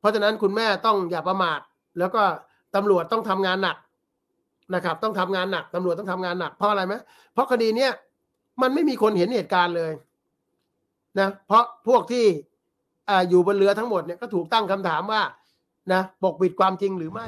เพราะฉะนั้นคุณแม่ต้องอย่าประมาทแล้วก็ตำรวจต้องทำงานหนักนะครับ ต้องทำงานหนักตำรวจต้องทำงานหนักเพราะอะไรไหมเพราะคดีเนี้ยมันไม่มีคนเห็นเหตุการณ์เลยนะเพราะพวกที่ออยู่บนเรือทั้งหมดเนี่ยก็ถูกตั้งคำถามว่า นะปกปิดความจริงหรือไม่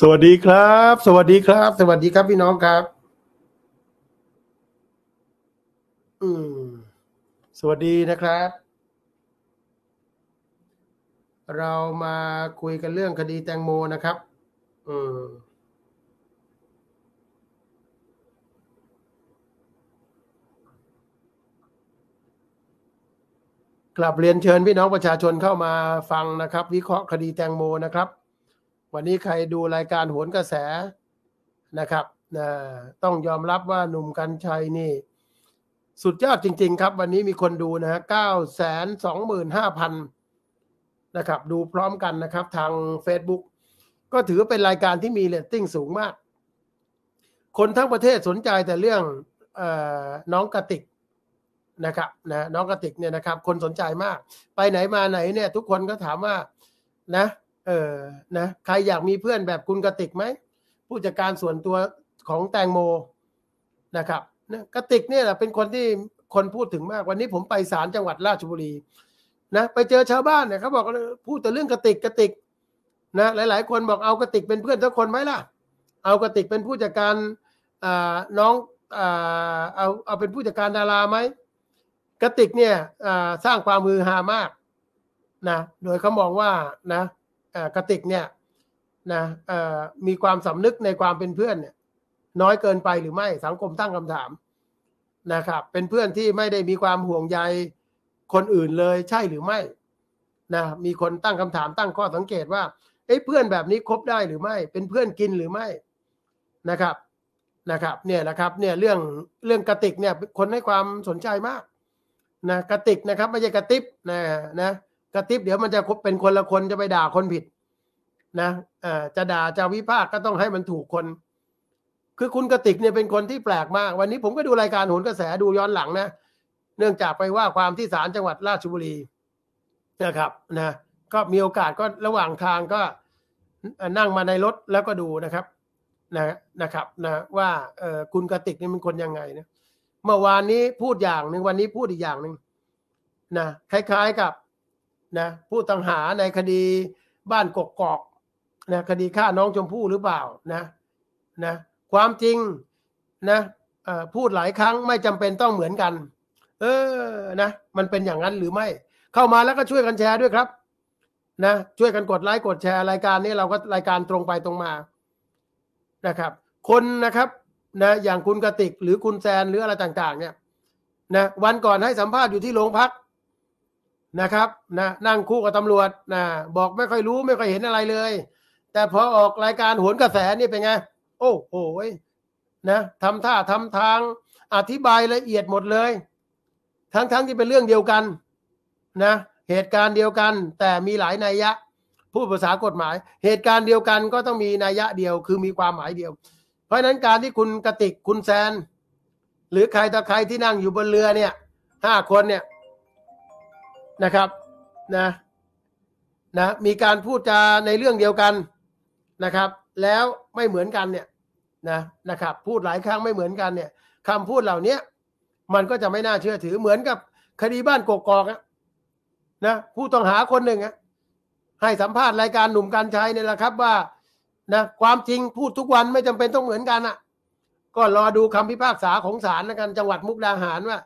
สวัสดีครับ สวัสดีครับ สวัสดีครับพี่น้องครับ อืมสวัสดีนะครับ เรามาคุยกันเรื่องคดีแตงโมนะครับอืมกลับเรียนเชิญพี่น้องประชาชนเข้ามาฟังนะครับ วิเคราะห์คดีแตงโมนะครับวันนี้ใครดูรายการโหนกระแสนะครับนะต้องยอมรับว่าหนุ่มกัญชัยนี่ สุดยอดจริงๆครับวันนี้มีคนดูนะฮะเก้าแสนสองหมื่นห้าพันนะครับ ดูพร้อมกันนะครับ ทาง Facebook ก็ถือเป็นรายการที่มีเรตติ้งสูงมาก คนทั้งประเทศสนใจแต่เรื่องออน้องกระติกนะครับนะน้องกระติกเนี่ยนะครับ คนสนใจมาก ไปไหนมาไหน เนี่ย ทุกคนก็ถามว่านะเออนะ ใครอยากมีเพื่อนแบบคุณกติกไหมผู้จัดการส่วนตัวของแตงโม นะครับนะกติกเนี่ยแหละเป็นคนที่คนพูดถึงมากวันนี้ผมไปศาลจังหวัดราชบุรี นะ ไปเจอชาวบ้านเนี่ยเขาบอกพูดแต่เรื่องกติกกติก นะ หลาย ๆ คนบอกเอากติกเป็นเพื่อนทุกคนไหมล่ะ เอากติกเป็นผู้จัดการน้องเอา เอาเป็นผู้จัดการดาราไหมกติกเนี่ย สร้างความมือฮามาก นะ โดยเขามองว่านะกระติกเนี่ยนะมีความสำนึกในความเป็นเพื่อนเนี่ย น้อยเกินไปหรือไม่ สังคมตั้งคำถามนะครับ เป็นเพื่อนที่ไม่ได้มีความห่วงใย คนอื่นเลยใช่หรือไม่ นะ มีคนตั้งคำถามตั้งข้อสังเกตว่าเอ้เพื่อนแบบนี้คบได้หรือไม่ เป็นเพื่อนกินหรือไม่นะครับนะครับ เนี่ยนะครับ เนี่ยเรื่องเรื่องกระติกเนี่ย คนให้ความสนใจมากนะกระติกนะครับไม่ใช่กระติบนะนะกระติบเดี๋ยวมันจะเป็นคนละคนจะไปด่าคนผิด นะอ่าจะด่าจะวิพากษ์ก็ต้องให้มันถูกคน คือคุณกระติกเนี่ยเป็นคนที่แปลกมาก วันนี้ผมก็ดูรายการโหนกระแสดูย้อนหลังนะเนื่องจากไปว่าความที่ศาลจังหวัดราชบุรีนะครับ นะ ก็มีโอกาสก็ระหว่างทางก็ นั่งมาในรถแล้วก็ดูนะครับ นะนะครับ นะ ว่าคุณกะติกนี่เป็นคนยังไงนะเมื่อวานนี้พูดอย่างหนึ่งวันนี้พูดอีกอย่างหนึ่งนะคล้ายๆกับนะผู้ต้องหาในคดีบ้านกกอกนะคดีฆ่าน้องชมพู่หรือเปล่านะ นะ ความจริงนะพูดหลายครั้งไม่จำเป็นต้องเหมือนกัน เออนะ มันเป็นอย่างนั้นหรือไม่ เข้ามาแล้วก็ช่วยกันแชร์ด้วยครับ นะช่วยกันกดไลค์กดแชร์รายการนี้เราก็รายการตรงไปตรงมานะครับ คนนะครับนะ อย่างคุณกติกหรือคุณแซนหรืออะไรต่าง ๆ เนี่ยนะวันก่อนให้สัมภาษณ์ อยู่ที่โรงพักนะครับนะนั่งคู่กับตำรวจนะบอกไม่ค่อยรู้ไม่ค่อยเห็นอะไรเลย แต่พอออกรายการโหนกระแสนี่เป็นไง โอ้โหนะทำท่าทำทาง อธิบายละเอียดหมดเลย ทั้งๆทที่เป็นเรื่องเดียวกัน นะ เหตุการณ์เดียวกัน แต่มีหลายนัยยะพูดภาษากฎหมาย เหตุการณ์เดียวกันก็ต้องมีนัยยะเดียว คือมีความหมายเดียว เพราะฉะนั้นการที่คุณกระติกคุณแซน หรือใครต่อใครที่นั่งอยู่บนเรือเนี่ยห้าคนเนี่ยนะครับ นะนะมีการพูดจาในเรื่องเดียวกันนะครับ แล้วไม่เหมือนกันเนี่ย นะนะครับ พูดหลายครั้งไม่เหมือนกันเนี่ยคำพูดเหล่านี้มันก็จะไม่น่าเชื่อถือเหมือนกับคดีบ้านกกอกนะผู้ต้องหาคนหนึ่งให้สัมภาษณ์รายการหนุ่มการชัยเนี่ยแหละครับ ว่านะ ความจริงพูดทุกวันไม่จำเป็นต้องเหมือนกันอ่ะ ก็รอดูคำพิพากษาของศาลนะกันจังหวัดมุกดาหารว่า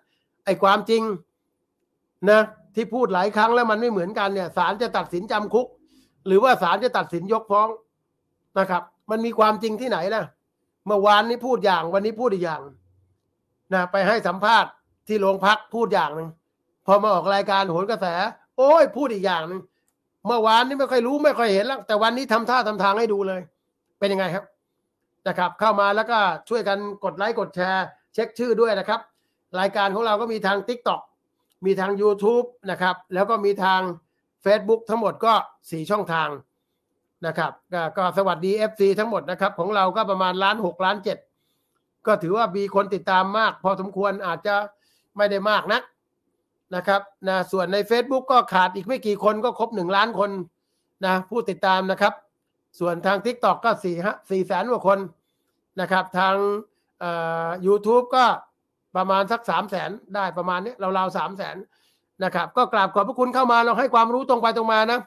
ไอ้ความจริงนะที่พูดหลายครั้งแล้วมันไม่เหมือนกันเนี่ยศาลจะตัดสินจำคุก หรือว่าศาลจะตัดสินยกฟ้องนะครับ มันมีความจริงที่ไหนนะเมื่อวานนี้พูดอย่างวันนี้พูดอีกอย่าง นะ ไปให้สัมภาษณ์ที่โรงพักพูดอย่างหนึ่งพอมาออกรายการโหนกระแส โอ้ยพูดอีกอย่างหนึ่งเมื่อวานนี้ไม่ค่อยรู้ไม่ค่อยเห็นแล้วแต่วันนี้ทำท่าทำทางให้ดูเลย เป็นยังไงครับนะครับ เข้ามาแล้วก็ช่วยกันกดไลค์ กดแชร์ เช็คชื่อด้วยนะครับรายการของเราก็มีทางทิกตอกมีทาง YouTube นะครับ แล้วก็มีทาง Facebook ทั้งหมดก็ 4 ช่องทางนะครับกก็สวัสดี FC ทั้งหมดนะครับ ของเราก็ประมาณล้านหกล้านเจ็ดก็ถือว่ามีคนติดตามมากพอสมควรอาจจะไม่ได้มากนักนะครับนะ ส่วนใน Facebook ก็ขาดอีกไม่กี่คนก็ครบหนึ่งล้านคนนะผู้ติดตามนะครับ ส่วนทาง TikTok ก็สี่ฮะสี่แสนกว่าคนนะครับทางยูทูบก็ประมาณสักสามแสนได้ประมาณนี้เราราวสามแสนนะครับ ก็กราบขอบพระคุณเข้ามาเราให้ความรู้ตรงไปตรงมานะ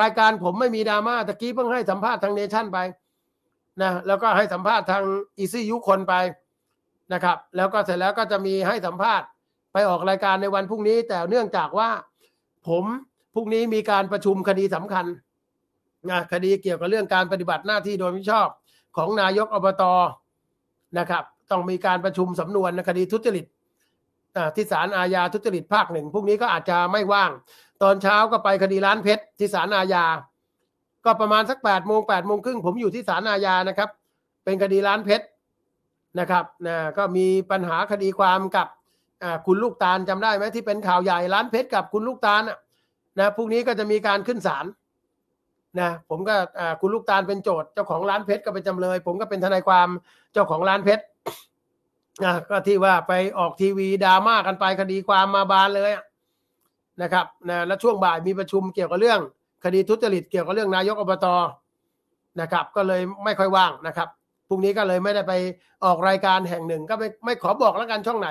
รายการผมไม่มีดราม่าตะกี้เพิ่งให้สัมภาษณ์ทางเนชั่นไป นะ แล้วก็ให้สัมภาษณ์ทางอีซี่ยุคนไปนะครับ แล้วก็เสร็จแล้วก็จะมีให้สัมภาษณ์ไปออกรายการในวันพรุ่งนี้ แต่เนื่องจากว่าผมพรุ่งนี้มีการประชุมคดีสำคัญนะคดีเกี่ยวกับเรื่องการปฏิบัติหน้าที่โดยมิชอบของนายกอบตนะครับต้องมีการประชุมสำนวนคดีทุจริตที่ศาลอาญาทุจริตภาคหนึ่งพรุ่งนี้ก็อาจจะไม่ว่าง ตอนเช้าก็ไปคดีร้านเพชรที่ศาลอาญา ก็ประมาณสัก8ปดโมงแปดโมงครึ่งผมอยู่ที่ศาลอาญานะครับ เป็นคดีร้านเพชรนะครับนะก็มีปัญหาคดีความกับคุณลูกตาลจำได้ไหมที่เป็นข่าวใหญ่ร้านเพชรกับคุณลูกตาลนะพรุ่งนี้ก็จะมีการขึ้นศาลนะผมก็คุณลูกตาลเป็นโจทย์เจ้าของร้านเพชรก็เป็นจำเลย ผมก็เป็นทนายความเจ้าของร้านเพชรนะก็ที่ว่าไปออกทีวีดราม่ากันไปคดีความมาบานเลยนะครับนะและช่วงบ่ายมีประชุมเกี่ยวกับเรื่อง คดีทุจริตเกี่ยวกับเรื่องนายกอบตนะครับก็เลยไม่ค่อยว่างนะครับพรุ่งนี้ก็เลยไม่ได้ไปออกรายการแห่งหนึ่ง ก็ไม่ไม่ขอบอกแล้วกันช่องไหน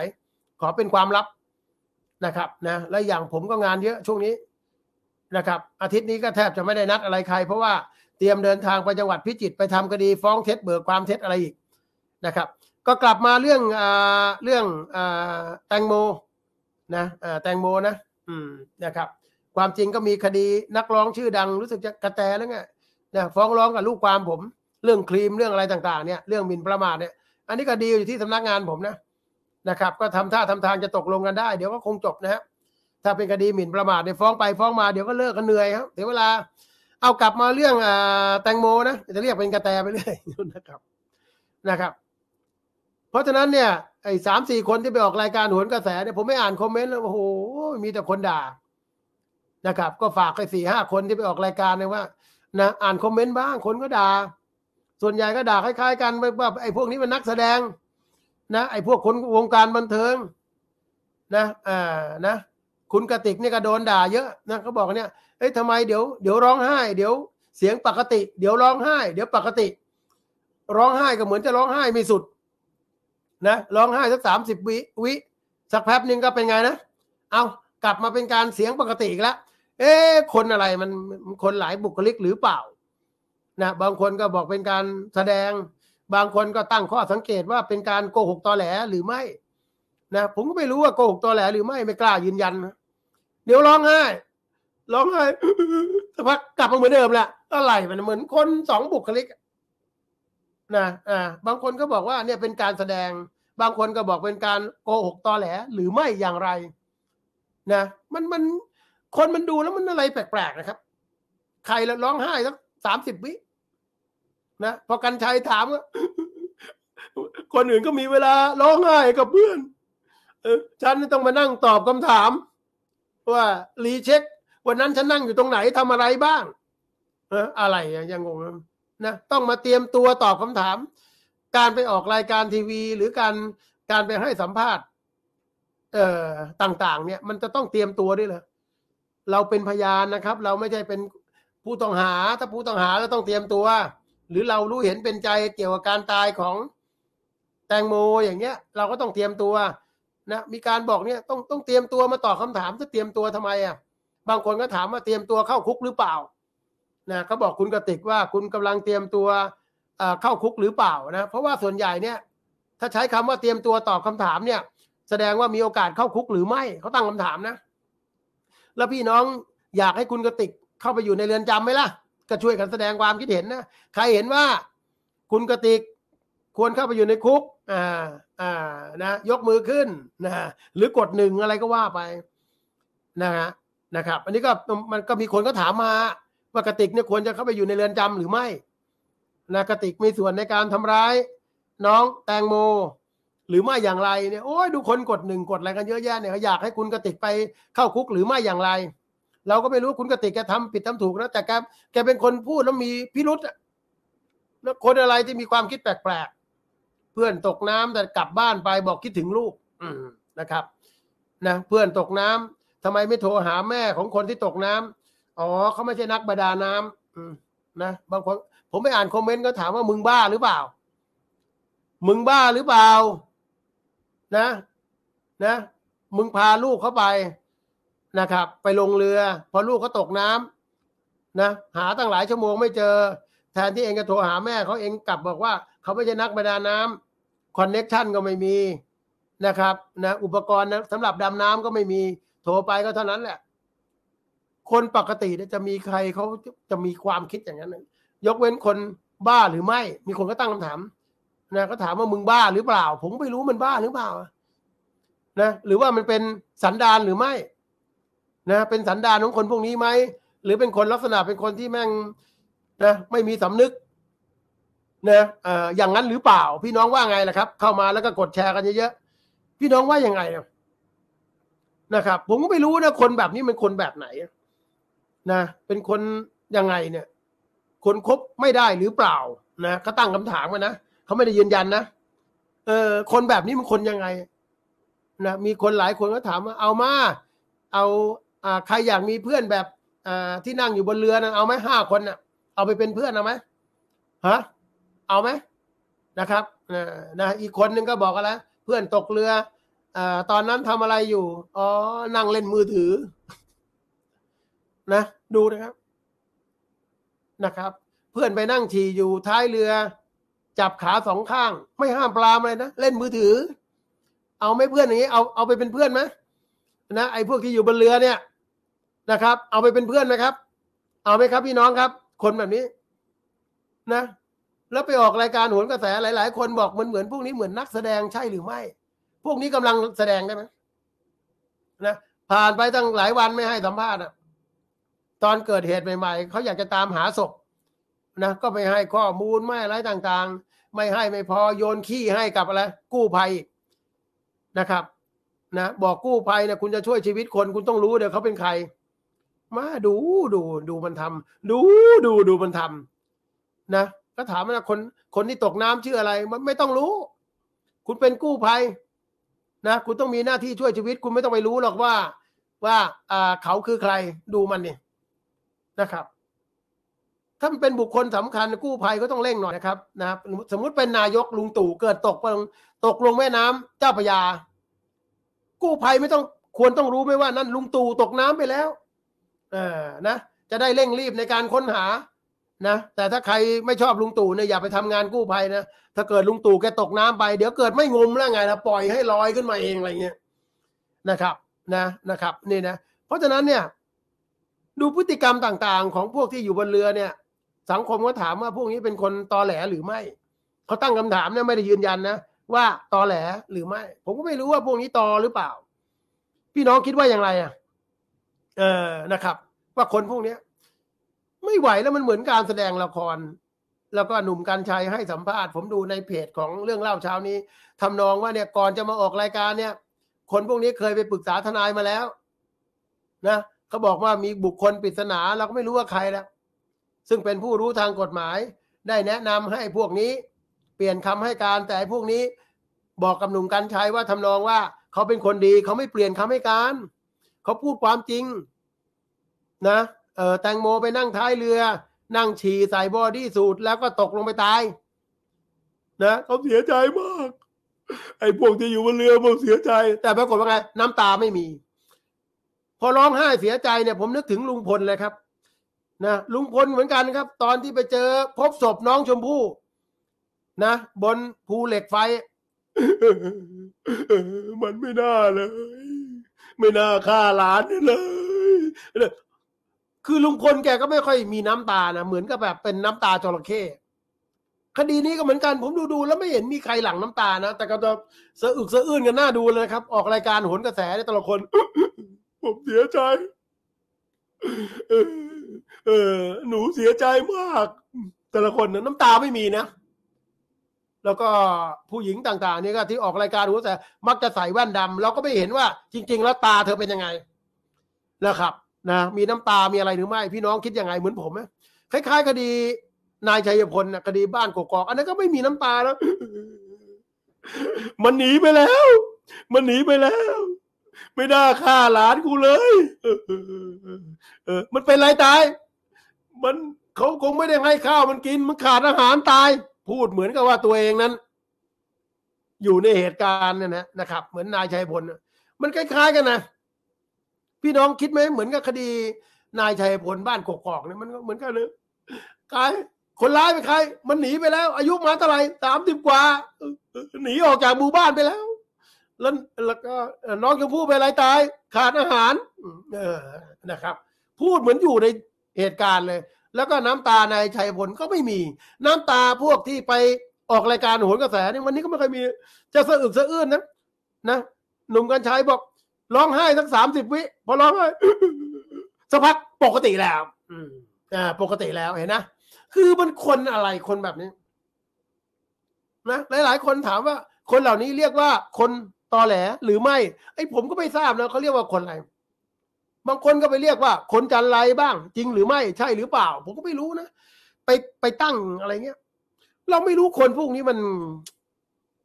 ขอเป็นความลับนะครับนะและอย่างผมก็งานเยอะ ช่วงนี้นะครับ อาทิตย์นี้ก็แทบจะไม่ได้นัดอะไรใคร เพราะว่าเตรียมเดินทางไปจังหวัดพิจิตรไปทำคดีฟ้องเท็จ เบิกความเท็จอะไรอีกนะครับก็กลับมาเรื่องอ่าเรื่องอ่าแตงโม นะอ่าแตงโมนะ อืมนะครับ ความจริงก็มีคดีนักร้องชื่อดัง รู้สึกจะกระแตแล้วไงนะฟ้องร้องกับลูกความผม เรื่องครีมเรื่องอะไรต่างๆเนี่ย เรื่องมินประมาทเนี่ย อันนี้ก็ดีอยู่ที่สำนักงานผมนะ นะครับ ก็ทำท่าทำทางจะตกลงกันได้เดี๋ยวก็คงจบนะฮะถ้าเป็นคดีหมิ่นประมาทเนี่ยฟ้องไปฟ้องมาเดี๋ยวก็เลิกกันเหนื่อย ครับเดี๋ยวเวลา เอากลับมาเรื่องอแตงโมนะจะเรียกเป็นกระแตไปเรื่อยนะครับนะครับราะฉะนั้นเนี่ยไอ้สามสี่คนที่ไปออกรายการหวนกระแสเนี่ยผมไม่อ่านคอมเมนต์แล้วโอ้โหมีแต่คนด่า นะครับ ก็ฝากไปสี่ห้าคนที่ไปออกรายการเนี่ยว่านะอ่านคอมเมนต์บ้างคนก็ด่า ส่วนใหญ่ก็ด่าคล้าย ๆ กันว่า ไอ้พวกนี้มันนักแสดง นะไอ้พวกคนวงการบันเทิงนะอ่านะคุณกระติกนี่ก็โดนด่าเยอะ นะเขาบอกเนี่ยเอ้ยทำไมเดี๋ยวเดี๋ยวร้องไห้เดี๋ยวเสียงปกติ เดี๋ยวร้องไห้ เดี๋ยวปกติ ร้องไห้ก็เหมือนจะร้องไห้ไม่สุดนะร้องไห้สักสามสิบวิวิ สักแป๊บหนึ่งก็เป็นไงนะเอากลับมาเป็นการเสียงปกติอีกแล้วเอ๊คนอะไรมันคนหลายบุคลิกหรือเปล่านะบางคนก็บอกเป็นการแสดง บางคนก็ตั้งข้อสังเกตว่าเป็นการโกหกตอแหลหรือไม่ นะผมก็ไม่รู้ว่าโกหกตอแหลหรือไม่ไม่กล้ายืนยันเดี๋ยวร้องไห้ ร้องไห้สักพักกลับมาเหมือนเดิมแหละอะไรมันเหมือนคนสองบุคลิกนะ อ่าบางคนก็บอกว่า เนี่ยเป็นการแสดง บางคนก็บอกเป็นการโกหกตอแหลหรือไม่อย่างไรนะมันมัน คนมันดูแล้วมันอะไรแปลกๆนะครับ ใครแล้วร้องไห้สักสามสิบวิ นะพอกันชัยถามก็คนอื่นก็มีเวลาร้องไห้กับเพื่อน เออฉันต้องมานั่งตอบคำถาม ว่ารีเช็ค วันนั้นฉันนั่งอยู่ตรงไหนทำอะไรบ้างเอออะไรยังงงนะ ต้องมาเตรียมตัวตอบคำถาม การไปออกรายการทีวีหรือการการไปให้สัมภาษณ์เอ่อต่างๆ เนี่ย มันจะต้องเตรียมตัวด้วยเหรอเราเป็นพยานนะครับ เราไม่ใช่เป็นผู้ต้องหาถ้าผู้ต้องหาเราต้องเตรียมตัว หรือเรารู้เห็นเป็นใจเกี่ยวกับการตายของแตงโมอย่างเงี้ยเราก็ต้องเตรียมตัว นะมีการบอกเนี่ยต้องต้องเตรียมตัวมาตอบคาถามจะเตรียมตัวทำไมอ่ะ บางคนก็ถามว่าเตรียมตัวเข้าคุกหรือเปล่านะเขาบอกคุณกติกว่าคุณกำลังเตรียมตัวเข้าคุกหรือเปล่านะ เพราะว่าส่วนใหญ่เนี่ย ถ้าใช้คำว่าเตรียมตัวตอบคาถามเนี่ย แสดงว่ามีโอกาสเข้าคุกหรือไม่เขาตั้งคำถามนะแล้วพี่น้องอยากให้คุณกติกเข้าไปอยู่ในเรือนจำไหมล่ะ ก็ช่วยกันแสดงความคิดเห็นนะใครเห็นว่า คุณกติกควรเข้าไปอยู่ในคุก อ่า อ่านะ ยกมือขึ้นนะหรือกดหนึ่งอะไรก็ว่าไป นะฮะนะครับ อันนี้ก็มันก็มีคนก็ถามมาว่ากติกเนี่ยควรจะเข้าไปอยู่ในเรือนจำหรือไม่นะกติกมีส่วนในการทำร้าย น้องแตงโม หรือไม่อย่างไรเนี่ย โอ้ย ดูคนกดหนึ่งกดอะไรกันเยอะแยะเนี่ยเขาอยากให้คุณกติกไปเข้าคุกหรือไม่อย่างไร เราก็ไม่รู้คุณกติกแกทำาผิดทำถูกนะแต่แกแกเป็นคนพูดแล้วมีพิรุษแล้วคนอะไรที่มีความคิดแปลกๆ เพื่อนตกน้ำ แต่กลับบ้านไปบอกคิดถึงลูก อืนะครับ นะ เพื่อนตกน้ำ ทำไมไม่โทรหาแม่ของคนที่ตกน้ำอ๋อเขาไม่ใช่นักบาดาน้ำนะบางคนผมไปอ่านคอมเมนต์ก็ถามว่ามึงบ้าหรือเปล่า มึงบ้าหรือเปล่านะ นะ มึงพาลูกเขาไปนะครับ ไปลงเรือ พอลูกเขาตกน้ำนะหาตั้งหลายชั่วโมงไม่เจอ แทนที่เองจะโทรหาแม่เขาเองกลับบอกว่าเขาไม่ใช่นักบาดาน้ำคอนเน็ชันก็ไม่มีนะครับ นะอุปกรณ์สำหรับดำน้ำก็ไม่มีโทรไปก็เท่านั้นแหละคนปกติจะมีใครเขาจะมีความคิดอย่างนั้น ยกเว้นคนบ้าหรือไม่ มีคนก็ตั้งคำถามนะก็ถามว่ามึงบ้าหรือเปล่า ผมไม่รู้มันบ้าหรือเปล่านะ หรือว่ามันเป็นสันดานหรือไม่นะ เป็นสันดานของคนพวกนี้ไหมหรือเป็นคนลักษณะเป็นคนที่แม่งนะไม่มีสำนึกนะเอออย่างนั้นหรือเปล่า พี่น้องว่าไงล่ะครับ เข้ามาแล้วก็กดแชร์กันเยอะๆพี่น้องว่ายังไงนะครับผมก็ไม่รู้นะคนแบบนี้เป็นคนแบบไหนนะเป็นคนยังไงเนี่ย คนคบไม่ได้หรือเปล่านะเขาตั้งคำถามมานะเขาไม่ได้ยืนยันนะเออคนแบบนี้มันคนยังไงนะมีคนหลายคนก็ถามว่าเอามาเอาอ่าใครอยากมีเพื่อนแบบอ่าที่นั่งอยู่บนเรือนะเอาไหมห้าคนนะ่ะเอาไปเป็นเพื่อนเอาไหมฮะเอาไหมนะครับนะ อีกคนนึงก็บอกกันแล้วเพื่อนตกเรืออตอนนั้นทำอะไรอยู่อ๋อนั่งเล่นมือถือนะดูนะครับนะครับ เพื่อนไปนั่งฉี่อยู่ท้ายเรือ จับขาสองข้างไม่ห้ามปลามอะไรนะเล่นมือถือ เอาไม่เพื่อนอย่างนี้เอาเอาไปเป็นเพื่อนไหมนะไอ้พวกที่อยู่บนเรือเนี่ย นะครับ เอาไปเป็นเพื่อนไหมครับ เอาไหมครับพี่น้องครับ คนแบบนี้นะแล้วไปออกรายการโหนกระแสหลายๆคนบอกเหมือนเหมือนพวกนี้เหมือนนักแสดงใช่หรือไม่ พวกนี้กำลังแสดงได้ไหมนะ ผ่านไปตั้งหลายวันไม่ให้สัมภาษณ์อ่ะตอนเกิดเหตุใหม่ ๆ เขาอยากจะตามหาศพนะก็ไม่ให้ข้อมูลไม่อะไรต่างๆ ไม่ให้ไม่พอโยนขี้ให้กับอะไรกู้ภัยนะครับ นะบอกกู้ภัยนะคุณจะช่วยชีวิตคน คุณต้องรู้เดี๋ยวเขาเป็นใคร มาดูดูดูมันทำดูดูดูมันทำนะก็ถามว่าคนคนที่ตกน้ำชื่ออะไรมันไม่ต้องรู้ คุณเป็นกู้ภัย นะคุณต้องมีหน้าที่ช่วยชีวิต คุณไม่ต้องไปรู้หรอกว่าว่าอ่าเขาคือใคร ดูมันเนี่ยนะครับถ้าเป็นบุคคลสำคัญ กู้ภัยก็ต้องเร่งหน่อยนะครับ นะครับสมมุติเป็นนายกลุงตู่เกิดตกตกลงแม่น้ำ เจ้าพยา กู้ภัยไม่ต้องควรต้องรู้ไหมว่า นั่น ลุงตู่ตกน้ำไปแล้วเออนะจะได้เร่งรีบในการค้นหานะ แต่ถ้าใครไม่ชอบลุงตู่เนี่ยอย่าไปทำงานกู้ภัยนะถ้าเกิดลุงตู่แกตกน้ำไป เดี๋ยวเกิดไม่งมแล้วไงนะปล่อยให้ลอยขึ้นมาเองอะไรเงี้ยนะครับ นะนะครับ นี่นะ เพราะฉะนั้นเนี่ยดูพฤติกรรมต่าง ๆ ของพวกที่อยู่บนเรือเนี่ย สังคมก็ถามว่าพวกนี้เป็นคนตอแหลหรือไม่เขาตั้งคำถามเนี่ยไม่ได้ยืนยันนะว่าตอแหลหรือไม่ ผมก็ไม่รู้ว่าพวกนี้ตอหรือเปล่า พี่น้องคิดว่าอย่างไร อ่ะเออนะครับ ว่าคนพวกเนี้ย ไม่ไหวแล้วมันเหมือนการแสดงละครแล้วก็หนุ่มกัญชัยให้สัมภาษณ์ผมดูในเพจของเรื่องเล่าเช้านี้ ทำนองว่าเนี่ยก่อนจะมาออกรายการเนี่ย คนพวกนี้เคยไปปรึกษาทนายมาแล้ว นะเขาบอกว่ามีบุคคลปริศนาเราก็ไม่รู้ว่าใครแล้วซึ่งเป็นผู้รู้ทางกฎหมาย ได้แนะนำให้พวกนี้ เปลี่ยนคำให้การ แต่พวกนี้ บอกกับหนุ่มกัญชัยว่าทำนองว่า เขาเป็นคนดีเขาไม่เปลี่ยนคำให้การ เขาพูดความจริง นะเออแตงโมไปนั่งท้ายเรือ นั่งฉี่ใส่บอดี้สูตรแล้วก็ตกลงไปตาย นะเขาเสียใจมาก ไอ้พวกที่อยู่บนเรือพวกเสียใจ แต่ปรากฏว่าไงน้ำตาไม่มีพอร้องไห้เสียใจเนี่ยผมนึกถึงลุงพลเลยครับนะลุงพลเหมือนกันครับ ตอนที่ไปเจอพบศพน้องชมพู่นะบนภูเหล็กไฟ มันไม่น่าเลย ไม่น่าฆ่าหลานเลยคือลุงพลแกก็ไม่ค่อยมีน้ำตานะเหมือนกับแบบเป็นน้ำตาจระเข้คดีนี้ก็เหมือนกันผมดูดูแล้วไม่เห็นมีใครหลั่งน้ำตานะแต่ก็จะสะอึกสะอื้นกันหน้าดูเลยครับ ออกรายการโหนกระแสในแต่ละคนผมเสียใจ เออ หนูเสียใจมาก แต่ละคน น้น้ำตาไม่มีนะ แล้วก็ผู้หญิงต่างๆนี่ก็ที่ออกรายการรู้แต่ มักจะใส่แว่นดำเราก็ไม่เห็นว่า จริงๆแล้วตาเธอเป็นยังไงนะครับ นะมีน้ำตา มีอะไรหรือไม่ พี่น้องคิดยังไงเหมือนผมไหมคล้ายๆคดี นายชัยพลนะคดีบ้าน กกอกอันนั้นก็ไม่มีน้ำตาแล้วมันหนีไปแล้ว มันหนีไปแล้วไม่น่าฆ่าหลานกูเลย เออมันเป็นไรตาย มันเขาคงไม่ได้ให้ข้าวมันกินมันขาดอาหารตาย พูดเหมือนกับว่าตัวเองนั้น อยู่ในเหตุการณ์เนี่ยนะนะครับ เหมือนนายชัยพลมันคล้ายๆกันนะพี่น้องคิดไหมเหมือนกับคดี นายชัยพลบ้านกกอกเนี่ยมันก็เหมือนกันเลยกายคนร้ายเป็นใคร มันหนีไปแล้ว อายุมาเท่าไหร่สามสิบกว่าหนีออกจากหมู่บ้านไปแล้วแล้วแล้วก็น้องชมพู่เป็นไรตาย ขาดอาหารเออนะครับ พูดเหมือนอยู่ในเหตุการณ์เลย แล้วก็น้ำตานายชัยพลก็ไม่มี น้ำตาพวกที่ไปออกรายการโหนกระแสนี่วันนี้ก็ไม่เคยมีจะสะอึกสะอื้นนะนะหนุ่มกัญชัยบอกร้องไห้สักสามสิบวิพอร้องไห้สักพักปกติแล้วอ่า ปกติแล้วเห็นนะคือมันคนอะไรคนแบบนี้นะหลาย ๆ คนถามว่า คนเหล่านี้เรียกว่าคนตอแหลหรือไม่ ไอ้ ผมก็ไม่ทราบนะเขาเรียกว่าคนอะไร บางคนก็ไปเรียกว่า คนจันไรบ้าง จริงหรือไม่ใช่หรือเปล่า ผมก็ไม่รู้นะไปไปตั้งอะไรเงี้ย เราไม่รู้คนพวกนี้มัน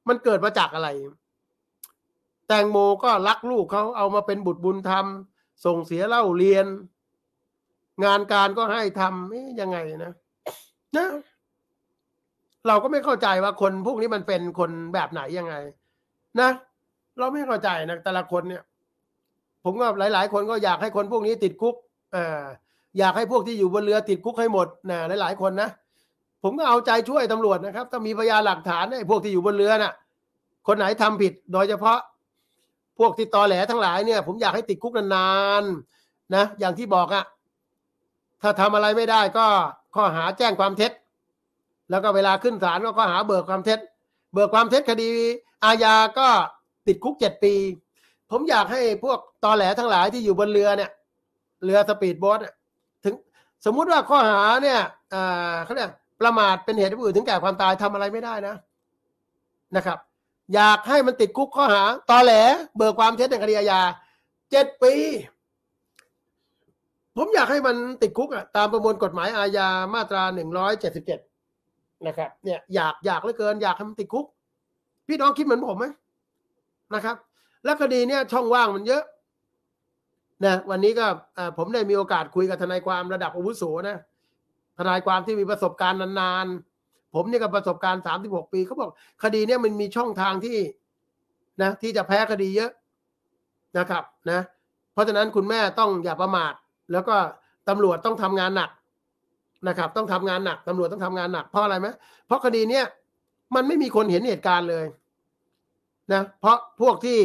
มันเกิดมาจากอะไร แตงโมก็รักลูกเขาเอามาเป็นบุตรบุญธรรม ส่งเสียเล่าเรียน งานการก็ให้ทำนี่ยังไงนะนะ เราก็ไม่เข้าใจว่าคนพวกนี้มันเป็นคนแบบไหนยังไง นะเราไม่เข้าใจนะแต่ละคนเนี่ย ผมก็หลาย ๆ คนก็อยากให้คนพวกนี้ติดคุกอ่าอยากให้พวกที่อยู่บนเรือติดคุกให้หมดนะหลายๆคนนะผมก็เอาใจช่วยตำรวจนะครับถ้ามีพยานหลักฐานไอ้พวกที่อยู่บนเรือน่ะ คนไหนทำผิด โดยเฉพาะพวกที่ตอแหลทั้งหลายเนี่ยผมอยากให้ติดคุกนานๆนะอย่างที่บอกอะถ้าทำอะไรไม่ได้ก็ข้อหาแจ้งความเท็จ แล้วก็เวลาขึ้นศาลก็ข้อหาเบิกความเท็จ เบิกความเท็จคดี อาญาก็ติดคุกเจ็ดปี ผมอยากให้พวกตอแหลทั้งหลายที่อยู่บนเรือเนี่ยเรือสปีดบอทถึงสมมุติว่าข้อหาเนี่ยเขาเรียกประมาทเป็นเหตุให้ผู้อื่นถึงแก่ความตายทำอะไรไม่ได้นะนะครับ อยากให้มันติดคุกข้อหาตอแหล เบิกความเท็จในคดีอาญาเจ็ดปี ผมอยากให้มันติดคุกอ่ะตามประมวลกฎหมายอาญามาตราหนึ่งร้อยเจ็ดสิบเจ็ดนะครับ เนี่ยอยากอยากเหลือเกิน อยากให้มันติดคุกพี่น้องคิดเหมือนผมไหมนะครับ และคดีเนี้ยช่องว่างมันเยอะ นะ วันนี้ก็ผมได้มีโอกาสคุยกับทนายความระดับอาวุโสนะ ทนายความที่มีประสบการณ์นานๆ ผมเนี่ยก็ประสบการณ์สามสิบหกปี เขาบอกคดีเนี้ยมันมีช่องทางที่ นะ ที่จะแพ้คดีเยอะ นะครับ นะ เพราะฉะนั้นคุณแม่ต้องอย่าประมาท แล้วก็ตำรวจต้องทำงานหนัก นะครับ ต้องทำงานหนักตำรวจต้องทำงานหนัก เพราะอะไรไหม เพราะคดีเนี้ย มันไม่มีคนเห็นเหตุการณ์เลยนะเพราะพวกที่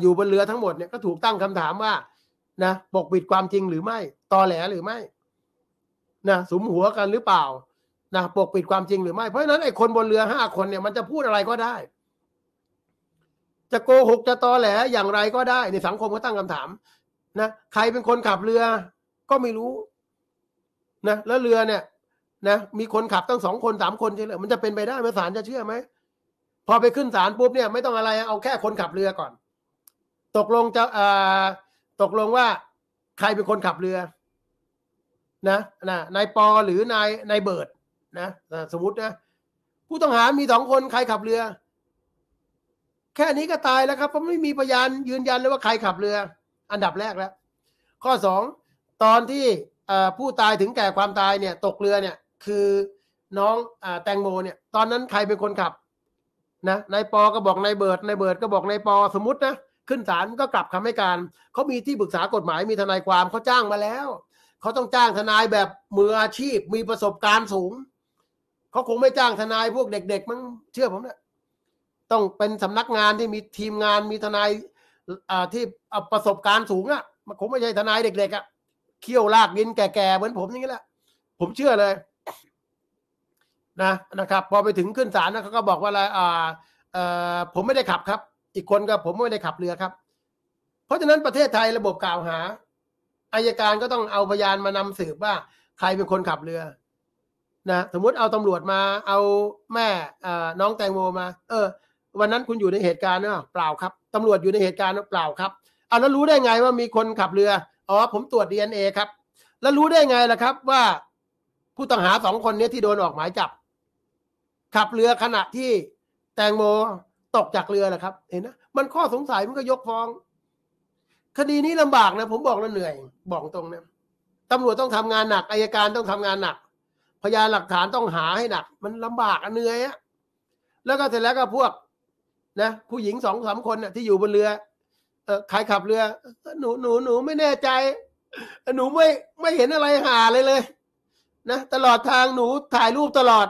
อยู่บนเรือทั้งหมดเนี่ยก็ถูกตั้งคำถามว่านะปกปิดความจริงหรือไม่ ตอแหลหรือไม่นะสมหัวกันหรือเปล่านะปกปิดความจริงหรือไม่ เพราะฉะนั้นไอ้คนบนเรือห้าคนเนี่ยมันจะพูดอะไรก็ได้ จะโกหกจะตอแหลอย่างไรก็ได้ในสังคมก็ตั้งคำถาม นะใครเป็นคนขับเรือ ก็ไม่รู้นะแล้วเรือเนี่ยนะมีคนขับตั้งสองคนสามคนใช่หรือมันจะเป็นไปได้ไหมศาลจะเชื่อไหมพอไปขึ้นศาลปุ๊บเนี่ย ไม่ต้องอะไรเอาแค่คนขับเรือก่อน ตกลงจะเอ่อตกลงว่าใครเป็นคนขับเรือ นะนะนายปอหรือนายนายเบิร์ดนะ สมมตินะผู้ต้องหามีสองคนใครขับเรือ แค่นี้ก็ตายแล้วครับเพราะไม่มีพยานยืนยันเลยว่าใครขับเรือ อันดับแรกแล้ว ข้อสองตอนที่ผู้ตายถึงแก่ความตายเนี่ย ตกเรือเนี่ย คือน้องอแตงโมเนี่ย ตอนนั้นใครเป็นคนขับนะนายปอก็บอกนายเบิร์ดนายเบิร์ดก็บอกนายปอสมมตินะ ขึ้นศาลก็กลับคำให้การเขามีที่ปรึกษากฎหมาย มีทนายความเขาจ้างมาแล้วเขาต้องจ้างทนายแบบมืออาชีพมีประสบการณ์สูงเขาคงไม่จ้างทนายพวกเด็ก ๆมั้งเชื่อผมนะต้องเป็นสำนักงานที่มีทีมงานมีทนายที่ประสบการณ์สูงอะ่ะมันคงไม่ใช่ทนายเด็กๆอะ่ะเคี่ยวลากยินแก่ๆเหมือนผมอย่างนี้แหละผมเชื่อเลยนะนะครับพอไปถึงขึ้นศาลนะเขาก็บอกว่าอะไรอ่าเอ่อผมไม่ได้ขับครับ อีกคนก็ผมไม่ได้ขับเรือครับ เพราะฉะนั้นประเทศไทยระบบกล่าวหาอายการก็ต้องเอาพยานมานำสืบว่า ใครเป็นคนขับเรือ นะ สมมุติเอาตำรวจมา เอาแม่น้องแตงโมมา เออ วันนั้นคุณอยู่ในเหตุการณ์หรือเปล่าครับตำรวจอยู่ในเหตุการณ์หรือเปล่าครับเอาแล้วรู้ได้ไงว่ามีคนขับเรือ อ๋อผมตรวจดีเอ็นเอครับ แล้วรู้ได้ไงล่ะครับว่า ผู้ต้องหาสองคนนี้ที่โดนออกหมายจับขับเรือขณะที่ แตงโมตกจากเรือแหละครับ เห็นนะ มันข้อสงสัยมันก็ยกฟ้อง คดีนี้ลำบากนะผมบอกแล้วเหนื่อยบอกตรงนะตำรวจต้องทำงานหนักอายการต้องทำงานหนัก พยานหลักฐานต้องหาให้หนัก มันลำบากเหนื่อยอะแล้วก็เสร็จแล้วก็พวก นะผู้หญิงสองสามคนนะที่อยู่บนเรือ เออใครขับเรือ หนูหนูหนูไม่แน่ใจ หนูไม่ไม่เห็นอะไรหาเลยเลย นะ ตลอดทางหนูถ่ายรูปตลอด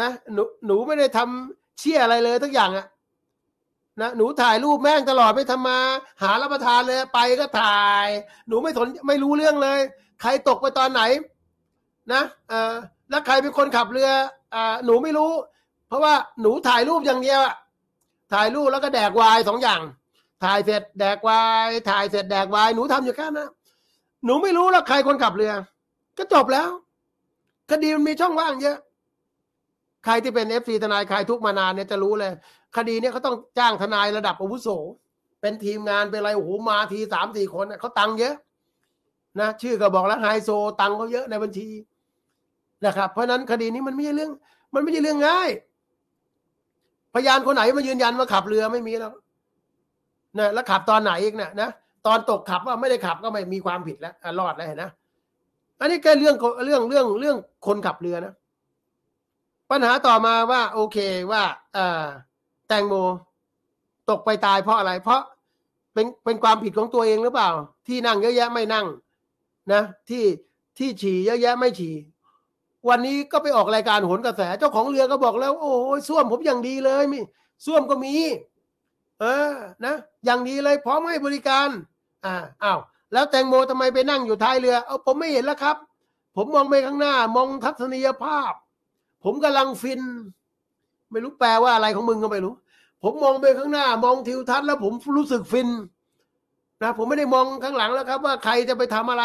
นะหนูหนูไม่ได้ทำเชี่ยอะไรเลยทุกอย่างอะนะหนูถ่ายรูปแม่งตลอดไม่ทำมา หารับประทานเลยไปก็ถ่าย หนูไม่สนไม่รู้เรื่องเลย ใครตกไปตอนไหน นะเออแล้วใครเป็นคนขับเรืออ่าหนูไม่รู้ เพราะว่าหนูถ่ายรูปอย่างเดียวอะถ่ายรูปแล้วก็แดกวายสองอย่าง ถ่ายเสร็จ แดกวาย ถ่ายเสร็จ แดกวายหนูทำอยู่แค่นั้นหนูไม่รู้แล้วใครคนขับเรือ ก็จบแล้ว คดีมันมีช่องว่างเยอะใครที่เป็นเอฟซีทนาย ใครทุกมานานเนี่ยจะรู้เลย คดีเนี่ยเขาต้องจ้างทนายระดับอาวุโสเป็นทีมงานเป็นอะไรโอ้โหมาทีสามสี่คนเขาตังเยอะ นะชื่อก็บอกแล้วไฮโซ ตังเขาเยอะในบัญชีนะครับ เพราะนั้นคดีนี้มันไม่ใช่เรื่อง มันไม่ใช่เรื่องง่าย พยานคนไหนมายืนยันว่าขับเรือไม่มีแล้วนะแล้วขับตอนไหนอีกเนี่ยนะตอนตกขับว่าไม่ได้ขับก็ไม่มีความผิดแล้วรอดแล้วเห็นนะอันนี้แค่เรื่องเรื่องเรื่องเรื่องคนขับเรือนะปัญหาต่อมาว่า โอเคว่าแตงโมตกไปตายเพราะอะไรเพราะเป็นเป็นความผิดของตัวเองหรือเปล่า ที่นั่งเยอะแยะไม่นั่ง นะที่ที่ฉี่เยอะแยะไม่ฉี่วันนี้ก็ไปออกรายการโหนกระแส เจ้าของเรือก็บอกแล้วโอ้ยส้วมผมอย่างดีเลยมีส้วมก็มี เออ นะอย่างดีเลยพร้อมให้บริการ อ่าอ้าวแล้วแตงโมทำไมไปนั่งอยู่ท้ายเรือเอาผมไม่เห็นแล้วครับ ผมมองไปข้างหน้า มองทัศนียภาพผมกำลังฟิน ไม่รู้แปลว่าอะไรของมึงก็ไม่รู้ ผมมองไปข้างหน้ามองทิวทัศน์แล้วผมรู้สึกฟินนะผมไม่ได้มองข้างหลังแล้วครับ ว่าใครจะไปทำอะไร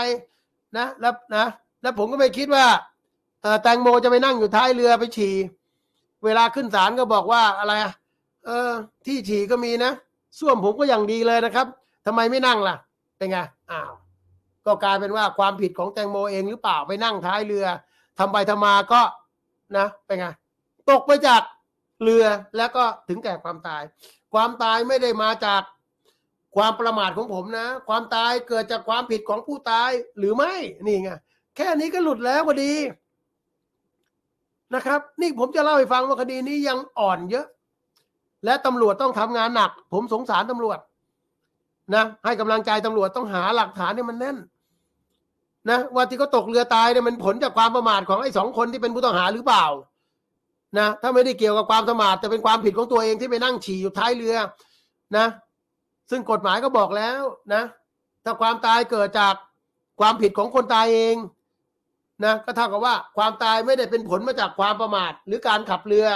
นะ แล้วนะแล้วผมก็ไม่คิดว่า แตงโมจะไปนั่งอยู่ท้ายเรือไปฉี่เวลาขึ้นศาลก็บอกว่าอะไรเออ ที่ฉี่ก็มีนะส้วมผมก็อย่างดีเลยนะครับ ทำไมไม่นั่งล่ะเป็นไงอ้าว ก็กลายเป็นว่าความผิดของแตงโมเองหรือเปล่าไปนั่งท้ายเรือ ทำไปทำมาก็นะเป็นไงตกไปจากเรือแล้วก็ถึงแก่ความตาย ความตายไม่ได้มาจากความประมาทของผมนะ ความตายเกิดจากความผิดของผู้ตายหรือไม่ นี่ไงแค่นี้ก็หลุดแล้วพอดีนะครับ นี่ผมจะเล่าให้ฟังว่าคดีนี้ยังอ่อนเยอะ และตำรวจต้องทำงานหนัก ผมสงสารตำรวจ นะให้กำลังใจตำรวจต้องหาหลักฐานให้มันแน่นนะว่าที่เขาตกเรือตายเนี่ยมันผลจากความประมาทของไอ้สองคนที่เป็นผู้ต้องหาหรือเปล่านะถ้าไม่ได้เกี่ยวกับความประมาทแต่เป็นความผิดของตัวเองที่ไปนั่งฉี่อยู่ท้ายเรือนะ ซึ่งกฎหมายก็บอกแล้วนะ ถ้าความตายเกิดจากความผิดของคนตายเอง นะก็เท่ากับว่าความตายไม่ได้เป็นผลมาจากความประมาทหรือการขับเรือ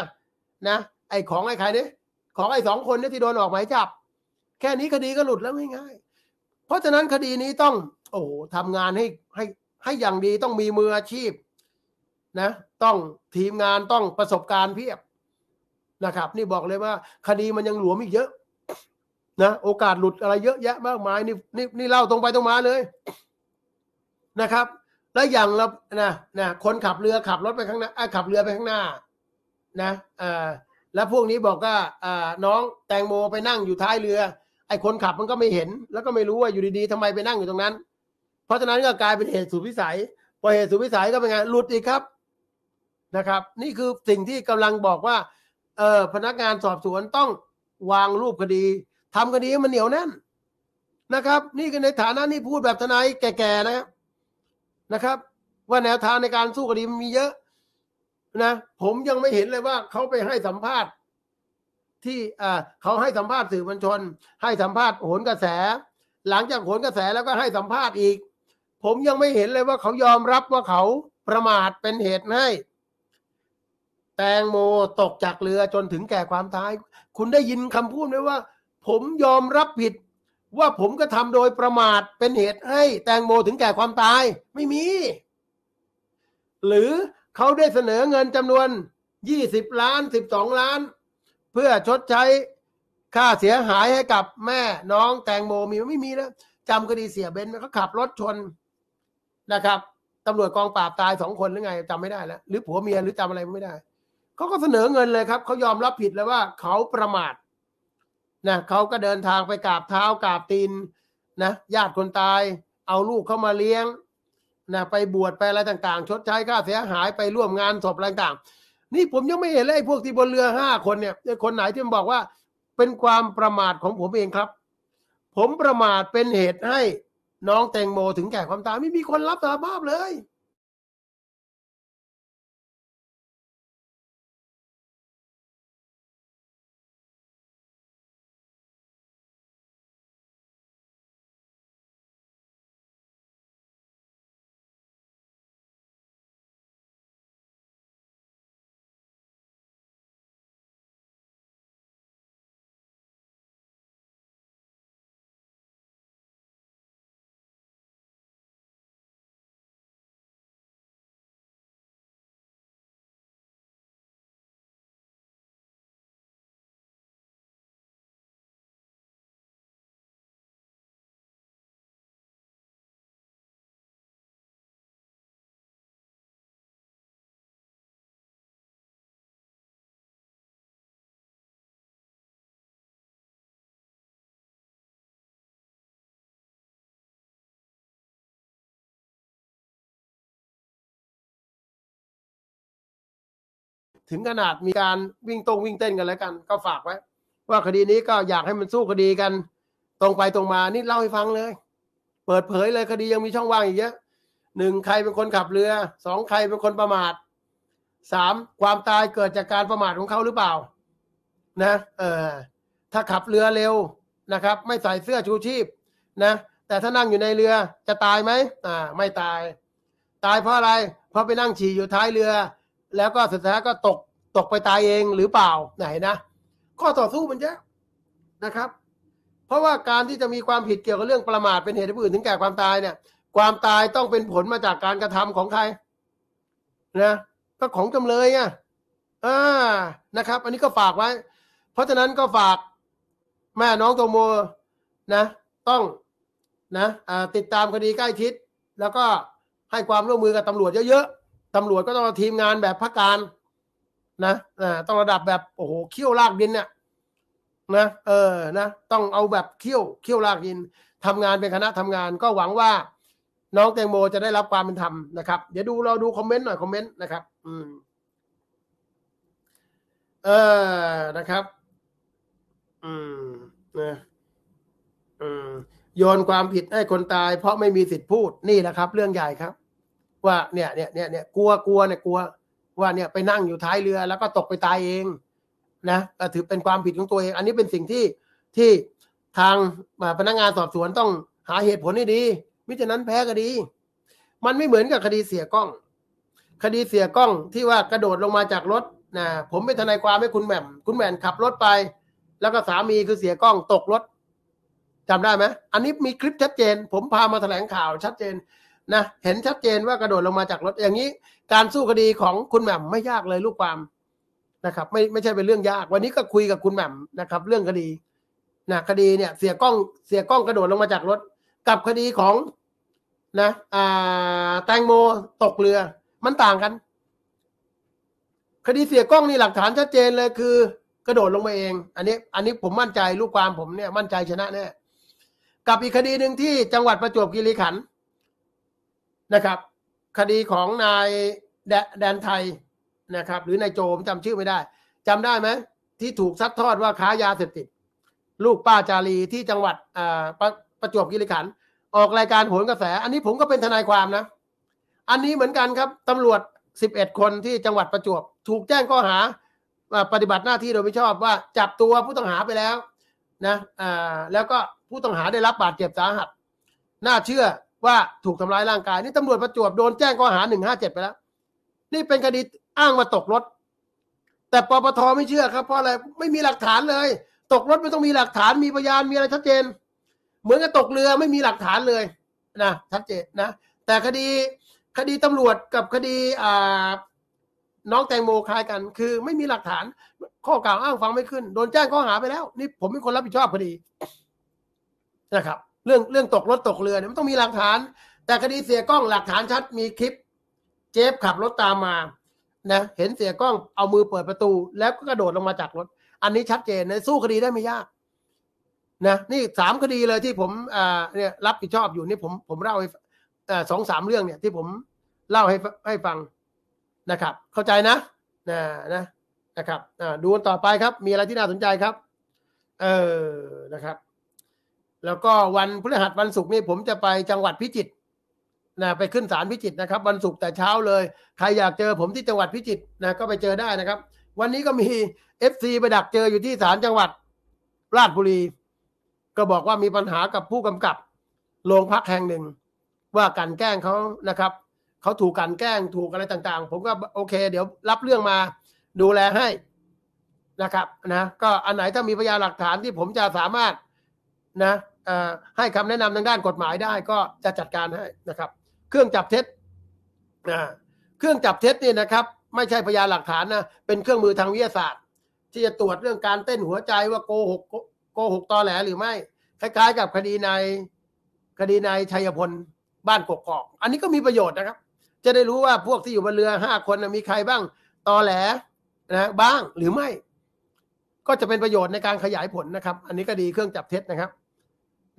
นะไอ้ของไอ้ใครเนี่ยของไอ้สองคนเนี่ยที่โดนออกหมายจับ แค่นี้คดีก็หลุดแล้วง่ายๆเพราะฉะนั้นคดีนี้ต้องโอ้โหทำงานให้ให้ให้อย่างดีต้องมีมืออาชีพ นะ ต้องทีมงานต้องประสบการณ์เพียบนะครับ นี่บอกเลยว่า คดีมันยังหลวมอีกเยอะ นะโอกาสหลุดอะไรเยอะแยะมากมายนี่นี่นี่เล่าตรงไปตรงมาเลย นะครับ แล้วอย่างเรานะนะคนขับเรือขับรถไปข้างหน้าขับเรือไปข้างหน้า นะอ่าแล้วพวกนี้บอกว่าอน้องแตงโมไปนั่งอยู่ท้ายเรือ ไอ้คนขับมันก็ไม่เห็น แล้วก็ไม่รู้ว่าอยู่ดีๆทำาไมไปนั่งอยู่ตรงนั้นเพราะฉะนั้นก็กลายเป็นเหตุสุดวิสัยพอเหตุสุดวิสัยก็เป็นไงหลุดอีกครับ นะครับ นี่คือสิ่งที่กำลังบอกว่า เออพนักงานสอบสวนต้องวางรูปคดี ทำคดีมันเหนียวแน่น นะครับ นี่คือในฐานะนี่พูดแบบทนายแก่ๆนะนะครับ ว่าแนวทางในการสู้คดีมันมีเยอะ นะ ผมยังไม่เห็นเลยว่าเขาไปให้สัมภาษณ์ ที่อเขาให้สัมภาษณ์สื่อมวลชน ให้สัมภาษณ์โหนกระแส หลังจากโหนกระแสแล้วก็ให้สัมภาษณ์อีกผมยังไม่เห็นเลยว่าเขายอมรับว่าเขาประมาทเป็นเหตุให้แตงโมตกจากเรือจนถึงแก่ความตาย คุณได้ยินคำพูดไหมว่า ผมยอมรับผิด ว่าผมก็ทำโดยประมาทเป็นเหตุให้แตงโมถึงแก่ความตาย ไม่มี หรือเขาได้เสนอเงินจำนวน20ล้าน12ล้าน เพื่อชดใช้ค่าเสียหายให้กับแม่น้องแตงโมมีไม่มีแล้วจำคดีเสียเบนเขาขับรถชนนะครับตำรวจกองปราบตายสองคนหรือไงจำไม่ได้แล้วหรือผัวเมียหรือจำอะไรไม่ได้เขาก็เสนอเงินเลยครับเขายอมรับผิดแล้วว่าเขาประมาท นะเขาก็เดินทางไปกราบเท้ากราบตีนนะญาติคนตาย เอาลูกเข้ามาเลี้ยงนะไปบวชไปอะไรต่าง ๆ ชดใช้ค่าเสียหายไปร่วมงานศพอะไรต่างๆ นี่ผมยังไม่เห็นเลยพวกที่บนเรือห้าคนเนี่ยคนไหนที่มันบอกว่า เป็นความประมาทของผมเองครับ ผมประมาทเป็นเหตุให้น้องแตงโมถึงแก่ความตายไม่มีคนรับสารภาพเลยถึงขนาดมีการวิ่งตรงวิ่งเต้นกันแล้วกัน ก็ฝากไว้ ว่าคดีนี้ก็อยากให้มันสู้คดีกัน ตรงไปตรงมานี่เล่าให้ฟังเลย เปิดเผยเลยคดียังมีช่องว่างอีกเยอะหนึ่งใครเป็นคนขับเรือสองใครเป็นคนประมาทสามความตายเกิดจากการประมาทของเขาหรือเปล่า นะเออถ้าขับเรือเร็วนะครับ ไม่ใส่เสื้อชูชีพนะแต่ถ้านั่งอยู่ในเรือ จะตายไหมอ่าไม่ตาย ตายเพราะอะไร เพราะไปนั่งฉี่อยู่ท้ายเรือแล้วก็สุดท้ายก็ตกตกไปตายเองหรือเปล่าไหนนะข้อต่อสู้มันเยอะนะครับ เพราะว่าการที่จะมีความผิดเกี่ยวกับเรื่องประมาทเป็นเหตุให้ผู้อื่น ถึงแก่ความตายเนี่ย ความตายต้องเป็นผลมาจากการกระทำของใคร นะ ก็ของจำเลยอ่ะอ่านะครับ อันนี้ก็ฝากไว้ เพราะฉะนั้นก็ฝากแม่น้องโตโมนะ ต้องนะติดตามคดีใกล้ชิด แล้วก็ให้ความร่วมมือกับตำรวจเยอะๆตำรวจก็ต้องทีมงานแบบพักการนะต้องระดับแบบโอ้โหเขี้ยวลากดินเนี่ยนะเออนะต้องเอาแบบเขี้ยวเขี้ยวลากดิน ทำงานเป็นคณะทำงาน ก็หวังว่า น้องแตงโมจะได้รับความเป็นธรรมนะครับ เดี๋ยวดูเราดูคอมเมนต์หน่อยคอมเมนต์นะครับ อืม เออนะครับ อืมนะอืมโยนความผิดให้คนตายเพราะไม่มีสิทธิ์พูดนี่แหละครับ เรื่องใหญ่ครับว่าเนี่ยเนี่ยเนี่ยเนี่ยกลัวกลัวเนี่ย กลัว ว่าเนี่ย ไปนั่งอยู่ท้ายเรือ แล้วก็ตกไปตายเอง นะก็ถือเป็นความผิดของตัวเอง อันนี้เป็นสิ่งที่ ที่ทางพนักงานสอบสวนต้องหาเหตุผลให้ดี มิฉะนั้นแพ้คดี มันไม่เหมือนกับคดีเสียกล้อง คดีเสียกล้องที่ว่ากระโดดลงมาจากรถ นะ ผมเป็นทนายความให้คุณแหม่ม คุณแหม่มขับรถไป แล้วก็สามีคือเสียกล้องตกรถจำได้ไหมอันนี้มีคลิปชัดเจน ผมพามาแถลงข่าว ชัดเจนนะเห็นชัดเจนว่ากระโดดลงมาจากรถอย่างนี้ การสู้คดีของคุณแหม่มไม่ยากเลยลูกความนะครับไม่ไม่ใช่เป็นเรื่องยาก วันนี้ก็คุยกับคุณแหม่มนะครับ เรื่องคดีนะคดีเนี่ยเสียกล้องเสียกล้องกระโดดลงมาจากรถ กับคดีของนะอ่าแตงโมตกเรือ มันต่างกัน คดีเสียกล้องนี่หลักฐานชัดเจนเลยคือ กระโดดลงมาเอง อันนี้อันนี้ผมมั่นใจลูกความผมเนี่ย มั่นใจชนะแน่กับอีกคดีหนึ่งที่จังหวัดประจวบคีรีขันธ์นะครับคดีของนายแดนไทยนะครับหรือนายโจมจำชื่อไม่ได้ จำได้ไหมที่ถูกซัดทอดว่าค้ายาเสพติด ลูกป้าจารีที่จังหวัดป่าประจวบคีรีขันออกรายการโหนกระแส อันนี้ผมก็เป็นทนายความนะ อันนี้เหมือนกันครับตำรวจ 11 คนที่จังหวัดประจวบ ถูกแจ้งข้อหา ปฏิบัติหน้าที่โดยไม่ชอบว่าจับตัวผู้ต้องหาไปแล้วนะแล้วก็ผู้ต้องหาได้รับบาดเจ็บสาหัส น่าเชื่อว่าถูกทำร้ายร่างกายนี่ตำรวจประจวบโดนแจ้งข้อหาหนึ่งห้าเจ็ดไปแล้ว นี่เป็นคดีอ้างว่าตกรถ แต่ปปทไม่เชื่อครับ เพราะอะไรไม่มีหลักฐานเลย ตกรถไม่ต้องมีหลักฐานมีพยานมีอะไรชัดเจน เหมือนกับตกเรือไม่มีหลักฐานเลย นะชัดเจนนะแต่คดีคดีตำรวจกับคดี อ่า น้องแตงโมคล้ายกัน คือไม่มีหลักฐาน ข้อกล่าวอ้างฟังไม่ขึ้นโดนแจ้งข้อหาไปแล้ว นี่ผมเป็นคนรับผิดชอบคดีนะครับเรื่องเรื่องตกรถตกเรือเนี่ยมันต้องมีหลักฐาน แต่คดีเสียกล้องหลักฐานชัดมีคลิป เจฟขับรถตามมานะเห็นเสียกล้องเอามือเปิดประตู แล้วก็กระโดดลงมาจากรถ อันนี้ชัดเจนนะสู้คดีได้ไม่ยากนะนี่สามคดีเลยที่ผมอ่าเนี่ย รับผิดชอบอยู่ นี่ผม ผมเล่าให้อ่าสองสามเรื่องเนี่ยที่ผมเล่าให้ให้ฟังนะครับ เข้าใจนะนะนะนะครับดูต่อไปครับ มีอะไรที่น่าสนใจครับ เออนะครับแล้วก็วันพฤหัสวันศุกร์นี่ผมจะไปจังหวัดพิจิตรนะไปขึ้นศาลพิจิตรนะครับวันศุกร์แต่เช้าเลยใครอยากเจอ ผมที่จังหวัดพิจิตรนะ ก็ไปเจอได้นะครับ วันนี้ก็มีเอฟซีไปดักเจออยู่ที่ศาลจังหวัด ราชบุรี ก็บอกว่ามีปัญหากับผู้กำกับโรงพักแห่งหนึ่ง ว่าการแกล้งเขานะครับเขาถูกการแกล้งถูกอะไรต่างๆ ผมก็โอเค เดี๋ยวรับเรื่องมา ดูแลให้นะครับ นะก็อันไหน ถ้ามีพยานหลักฐานที่ผมจะสามารถนะให้คำแนะนำทางด้านกฎหมายได้ก็จะจัดการให้นะครับ เครื่องจับเท็จเครื่องจับเท็จนี่นะครับ ไม่ใช่พยานหลักฐานนะ เป็นเครื่องมือทางวิทยาศาสตร์ ที่จะตรวจเรื่องการเต้นหัวใจว่าโกหกโกหกตอแหลหรือไม่ คล้าย ๆ กับคดีในคดีในชัยพลบ้านกกอกอันนี้ก็มีประโยชน์นะครับ จะได้รู้ว่าพวกที่อยู่บนเรือห้าคนมีใครบ้างตอแหลนะบ้างหรือไม่ ก็จะเป็นประโยชน์ในการขยายผลนะครับ อันนี้ก็ดีเครื่องจับเท็จนะครับ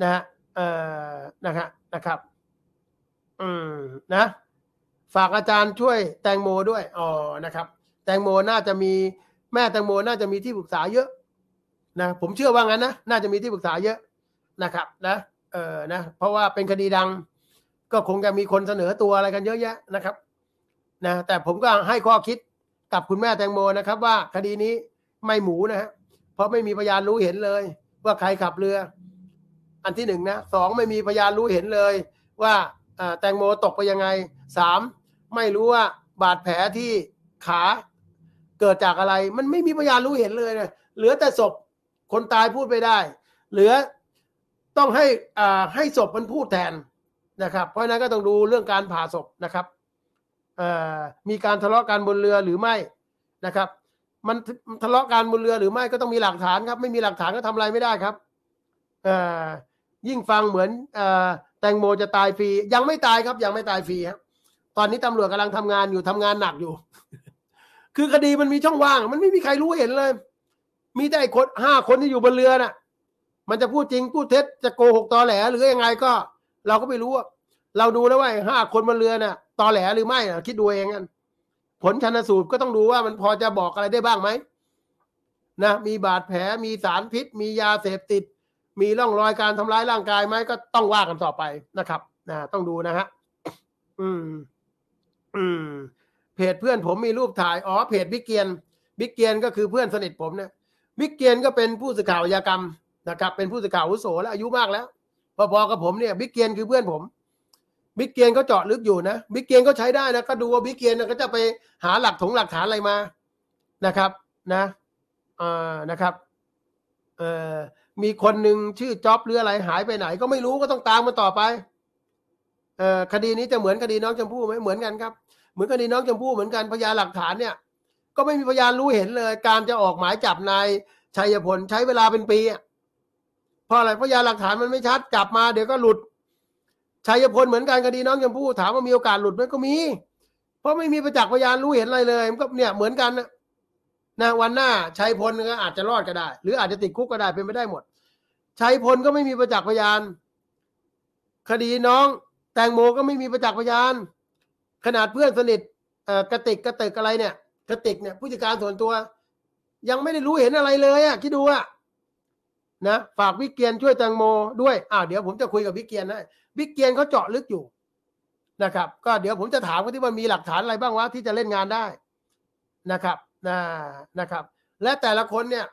นะฮะเอ่อ นะฮะนะครับ อืมนะ ฝากอาจารย์ช่วยแตงโมด้วยอ๋อนะครับ แตงโมน่าจะมีแม่แตงโมน่าจะมีที่ปรึกษาเยอะ นะ ผมเชื่อว่างั้นนะ น่าจะมีที่ปรึกษาเยอะนะครับ นะ เออนะ เพราะว่าเป็นคดีดัง ก็คงจะมีคนเสนอตัวอะไรกันเยอะแยะนะครับ นะ แต่ผมก็ให้ข้อคิดกับคุณแม่แตงโมนะครับ ว่าคดีนี้ไม่หมูนะฮะ เพราะไม่มีพยานรู้เห็นเลย ว่าใครขับเรืออันที่หนึ่งนะสอง ไม่มีพยานรู้เห็นเลยว่าแตงโมตกไปยังไงสามไม่รู้ว่าบาดแผลที่ขาเกิดจากอะไร มันไม่มีพยานรู้เห็นเลยนะเหลือแต่ศพคนตายพูดไปได้เหลือต้องให้อ่าให้ศพมันพูดแทนนะครับ เพราะนั้นก็ต้องดูเรื่องการผ่าศพนะครับมีการทะเลาะกันบนเรือหรือไม่นะครับ มันทะเลาะกันบนเรือหรือไม่ก็ต้องมีหลักฐานครับไม่มีหลักฐานก็ทำอะไรไม่ได้ครับยิ่งฟังเหมือนอแตงโมจะตายฟรียังไม่ตายครับ ยังไม่ตายฟรีครับตอนนี้ตำรวจกำลังทำงานอยู่ทำงานหนักอยู่ คือคดีมันมีช่องว่าง มันไม่มีใครรู้เห็นเลย มีแต่คนห้าคนที่อยู่บนเรือน่ะ มันจะพูดจริงพูดเท็จจะโกหกตอแหล หรือยังไงก็ เราก็ไม่รู้เราดูแล้วว่าห้าคนบนเรือน่ะตอแหลหรือไม่น่ะคิดดูเองกันผลชันสูตรก็ต้องดูว่ามันพอจะบอกอะไรได้บ้างไหมนะมีบาดแผลมีสารพิษ มียาเสพติดมีร่องรอยการทำร้ายร่างกายไหมก็ต้องว่ากันต่อไปนะครับนะต้องดูนะฮะอืมอืมเพจเพื่อนผมมีรูปถ่าย อ๋อเพจบิ๊กเกียนบิ๊กเกียนก็คือเพื่อนสนิทผมเนี่ยบิ๊กเกียนก็เป็นผู้สื่อข่าวยากรรมนะครับ เป็นผู้สื่อข่าววุโส แล้ว อายุมากแล้วพอๆกับผมเนี่ยบิ๊กเกียนคือเพื่อนผมบิ๊กเกียนก็เจาะลึกอยู่นะบิ๊กเกียนก็ใช้ได้นะก็ดูว่าบิ๊กเกียนก็จะไปหาหลักถงหลักฐานอะไรมานะครับ นะอ่านะครับ เอ่อมีคนหนึ่งชื่อจ็อบหรืออะไรหายไปไหนก็ไม่รู้ก็ต้องตามมันต่อไป เอ่อคดีนี้จะเหมือนคดีน้องชมพู่ไหมเหมือนกันครับเหมือนคดีน้องชมพู่เหมือนกันพยานหลักฐานเนี่ย ก็ไม่มีพยานรู้เห็นเลย การจะออกหมายจับนายชัยพลใช้เวลาเป็นปีเพราะอะไรพยานหลักฐานมันไม่ชัดจับมาเดี๋ยวก็หลุดชัยพลเหมือนกันคดีน้องชมพู่ถามว่ามีโอกาสหลุดไหมก็มี เพราะไม่มีประจักษ์พยานรู้เห็นอะไรเลยก็เนี่ยเหมือนกันนะนะวันหน้าชัยพลก็อาจจะรอดก็ได้ หรืออาจจะติดคุกก็ได้เป็นไปได้หมดชัยพล ก็ไม่มีประจักษ์พยานคดีน้อง แตงโมก็ไม่มีประจักษ์พยานขนาดเพื่อนสนิทกระติกกระติกอะไร เนี่ยกระติกเนี่ย ผู้จัดการส่วนตัว ยังไม่ได้รู้เห็นอะไรเลย อ่ะคิดดูอ่ะนะฝากวิกเกียนช่วยแตงโม ด้วยอ้าวเดี๋ยวผมจะคุยกับวิกเกียนนะวิกเกียนเขาเจาะลึกอยู่ นะครับ ก็เดี๋ยวผมจะถามเขาที่ว่ามีหลักฐานอะไรบ้างวะที่จะเล่นงานได้นะครับนะนะครับ และแต่ละคนเนี่ย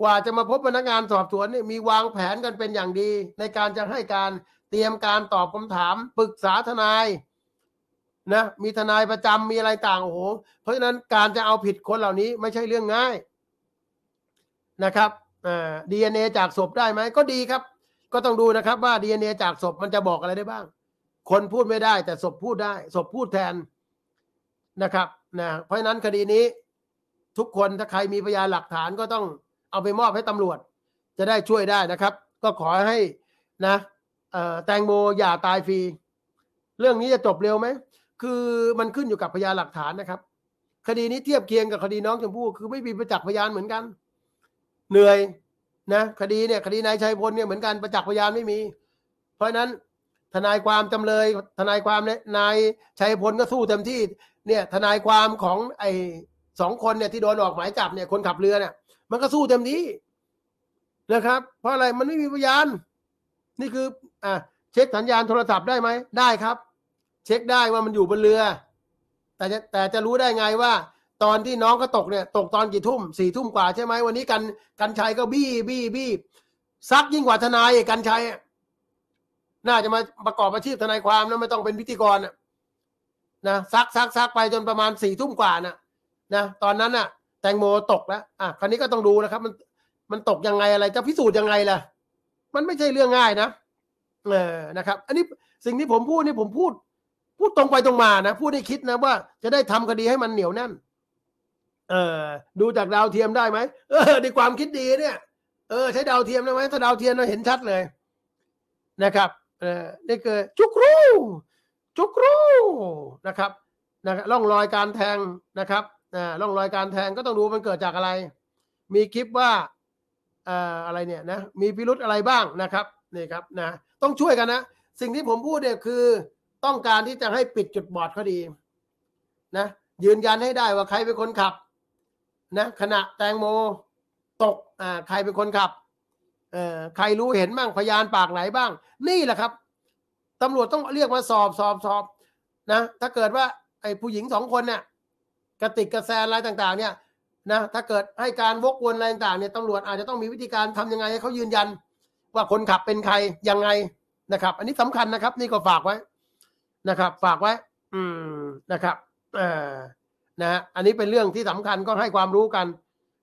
กว่าจะมาพบพนักงานสอบสวนนี่มีวางแผนกันเป็นอย่างดี ในการจะให้การเตรียมการตอบคำถามปรึกษาทนายนะมีทนายประจำมีอะไรต่างโอ้โหเพราะฉะนั้นการจะเอาผิดคนเหล่านี้ไม่ใช่เรื่องง่ายนะครับดีเอ็นเอจากศพได้ไหม ก็ดีครับ ก็ต้องดูนะครับว่าดีเอ็นเอจากศพมันจะบอกอะไรได้บ้าง คนพูดไม่ได้ แต่ศพพูดได้ศพพูดแทนนะครับนะเพราะฉะนั้นคดีนี้ทุกคนถ้าใครมีพยานหลักฐานก็ต้องเอาไปมอบให้ตำรวจจะได้ช่วยได้นะครับ ก็ขอให้นะแตงโมอย่าตายฟรีเรื่องนี้จะจบเร็วไหมคือมันขึ้นอยู่กับพยานหลักฐานนะครับคดีนี้เทียบเคียงกับคดีน้องชมพู่ คือไม่มีประจักษ์พยานเหมือนกัน เหนื่อยนะคดีเนี่ยคดีนายชัยพลเนี่ยเหมือนกันประจักษ์พยานไม่มี เพราะฉะนั้นทนายความจำเลย ทนายความนนายชัยพลก็สู้เต็มที่ เนี่ย ทนายความของไอ้สองคนเนี่ยที่โดนออกหมายจับเนี่ย คนขับเรือเนี่ย มันก็สู้เต็มที่นะครับ เพราะอะไรมันไม่มีพยานนี่คือ อ่ะเช็คสัญญาณโทรศัพท์ได้ไหมได้ครับ เช็คได้ว่ามันอยู่บนเรือ แต่จะแต่จะรู้ได้ไงว่า ตอนที่น้องก็ตกเนี่ยตกตอนกี่ทุ่มสี่ทุ่มกว่าใช่ไหมวันนี้กันกันชัยก็บี้บี้บี้ซักยิ่งกว่าทนายกันชัยอ่ะน่าจะมาประกอบอาชีพทนายความนะไม่ต้องเป็นพิธีกรนะนะซักซักซักไปจนประมาณสี่ทุ่มกว่านะนะตอนนั้นน่ะ แตงโมตกแล้วอ่ะคราวนี้ก็ต้องดูนะครับ มันมันตกยังไงอะไร จะพิสูจน์ยังไงล่ะ มันไม่ใช่เรื่องง่ายนะ เออนะครับ อันนี้สิ่งที่ผมพูดนี่ผมพูด พูดตรงไปตรงมานะ พูดให้คิดนะ ว่าจะได้ทำคดีให้มันเหนียวแน่น เออดูจากดาวเทียมได้ไหมเออในความคิดดีเนี่ยเออใช้ดาวเทียมได้ไหมถ้าดาวเทียมเราเห็นชัดเลยนะครับนี่คือจุกรูจุกรูนะครับนะร่องรอยการแทงนะครับนะร่องรอยการแทงก็ต้องดูมันเกิดจากอะไร มีคลิปว่าอะไรเนี่ยนะมีพิรุธอะไรบ้างนะครับนี่ครับนะต้องช่วยกันนะ สิ่งที่ผมพูดเนี่ยคือต้องการที่จะให้ปิดจุดบอดเขาดีนะ ยืนยันให้ได้ว่าใครเป็นคนขับนะขณะแตงโม ตกอ่าใครเป็นคนขับออใครรู้เห็นบ้างพยานปากไหนบ้าง นี่แหละครับตำรวจต้องเรียกมาสอบสอบสอบนะถ้าเกิดว่าไอ้ผู้หญิงสองคนเนี่ยกระติกกระแซนอะไรต่าง ๆ เนี่ย นะ ถ้าเกิดให้การวกวนอะไรต่างๆเนี่ยตำรวจอาจจะต้องมีวิธีการทำยังไง ให้เขายืนยัน ว่าคนขับเป็นใคร ยังไงนะครับ อันนี้สำคัญนะครับ นี่ก็ฝากไว้นะครับ ฝากไว้ อืมนะครับ เอ่อนะอันนี้เป็นเรื่องที่สำคัญก็ให้ความรู้กัน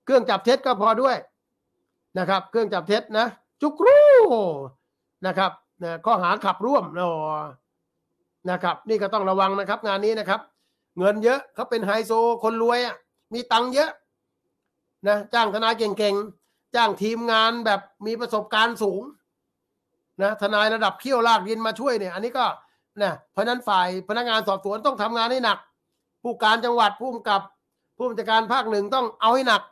เครื่องจับเท็จก็พอด้วยนะครับเครื่องจับเท็จนะจุกรูนะครับนะข้อหาขับร่วมนะนะครับ นี่ก็ต้องระวังนะครับ งานนี้นะครับ เงินเยอะเขาเป็นไฮโซคนรวยอ่ะมีตังค์เยอะนะจ้างทนายเก่งๆ จ้างทีมงานแบบมีประสบการณ์สูงนะทนายระดับเขี้ยวลากยินมาช่วยเนี่ย อันนี้ก็นะเพราะนั้นฝ่ายพนักงานสอบสวนต้องทำงานให้หนัก ผู้การจังหวัดผู้กำกับผู้บัญชาการภาคหนึ่งต้องเอาให้หนัก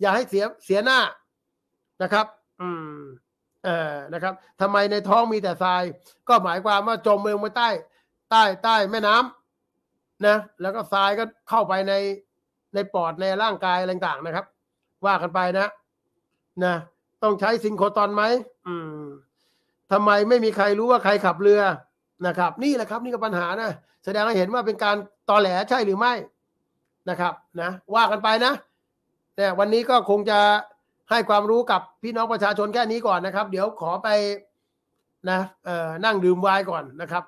อย่าให้เสียเสียหน้านะครับ อืม เออนะครับ ทำไมในท้องมีแต่ทราย ก็หมายความว่าจมลงไปใต้ ใต้ ใต้แม่น้ำ นะ แล้วก็ทรายก็เข้าไปใน ในปอดในร่างกายอะไรต่างนะครับ ว่ากันไปนะ นะ ต้องใช้ซิงโครตอนไหม อืมทำไมไม่มีใครรู้ว่าใครขับเรือ นะครับ นี่แหละครับ นี่ก็ปัญหา นะ แสดงให้เห็นว่าเป็นการตอแหลใช่หรือไม่ นะครับ นะ ว่ากันไปนะแต่วันนี้ก็คงจะให้ความรู้กับพี่น้องประชาชนแค่นี้ก่อนนะครับ เดี๋ยวขอไปนะเอ่อนั่งดื่มวายก่อนนะครับ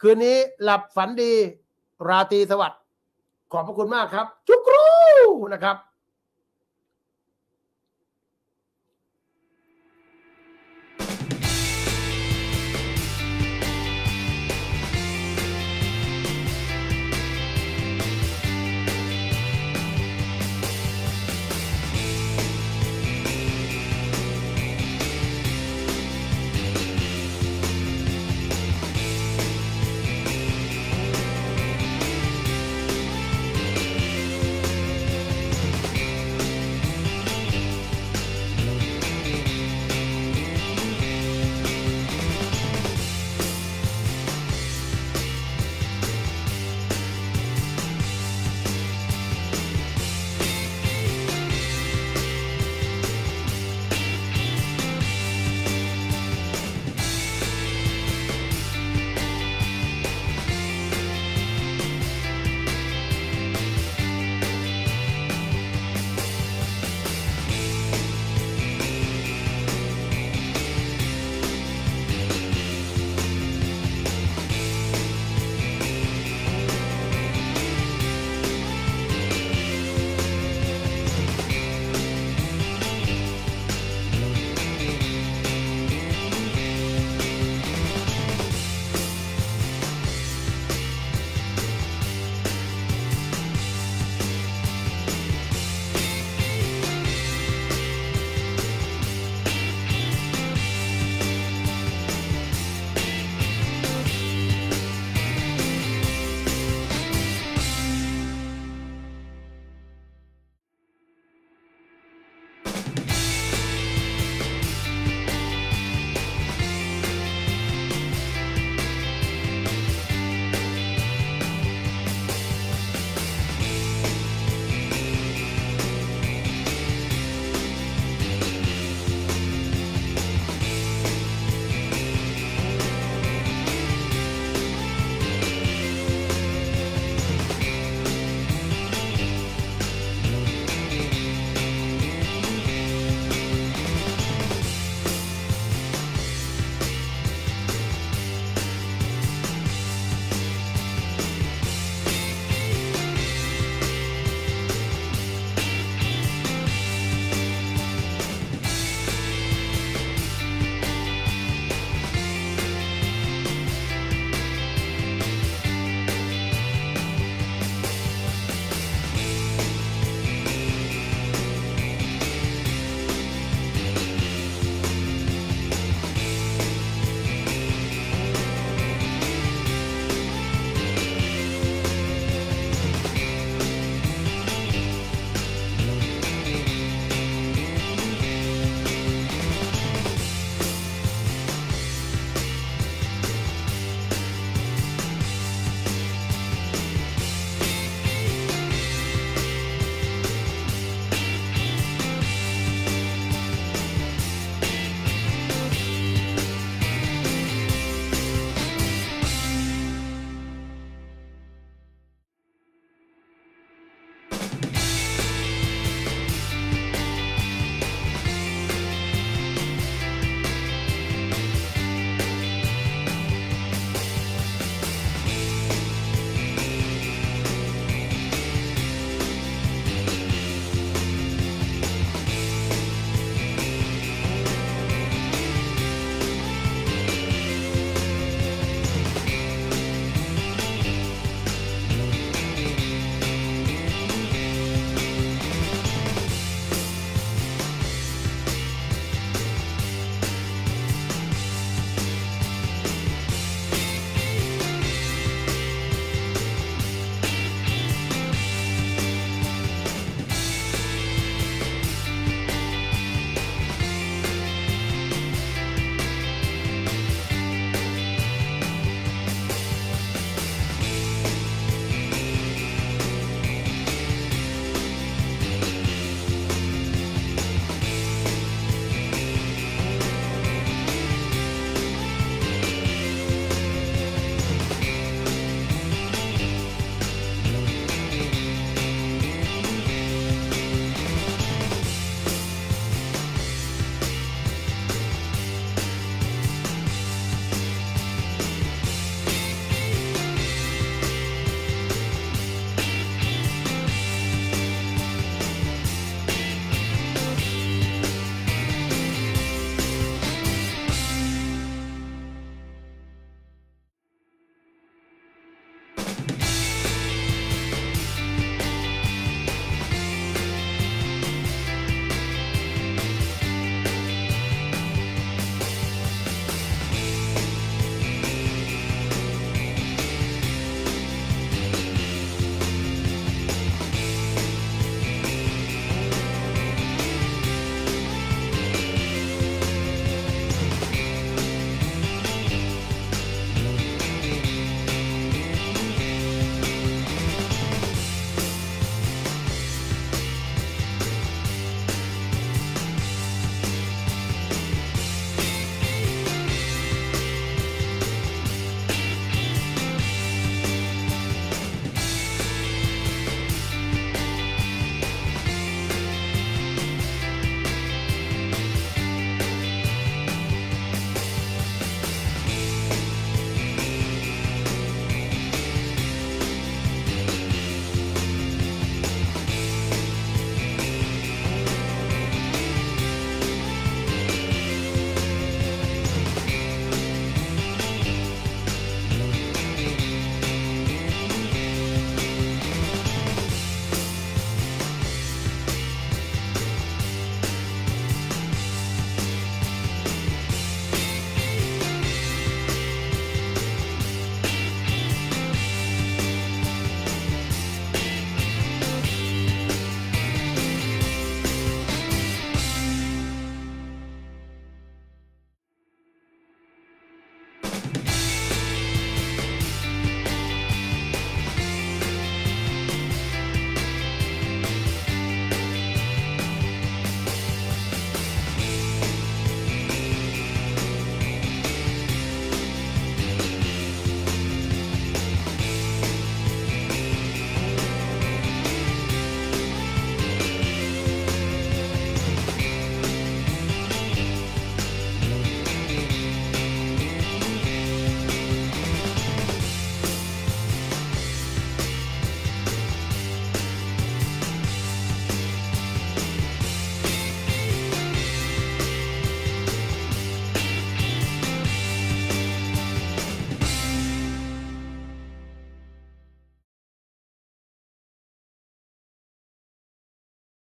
คืนนี้หลับฝันดี ราตรีสวัสดิ์ขอบพระคุณมากครับจุกรูนะครับ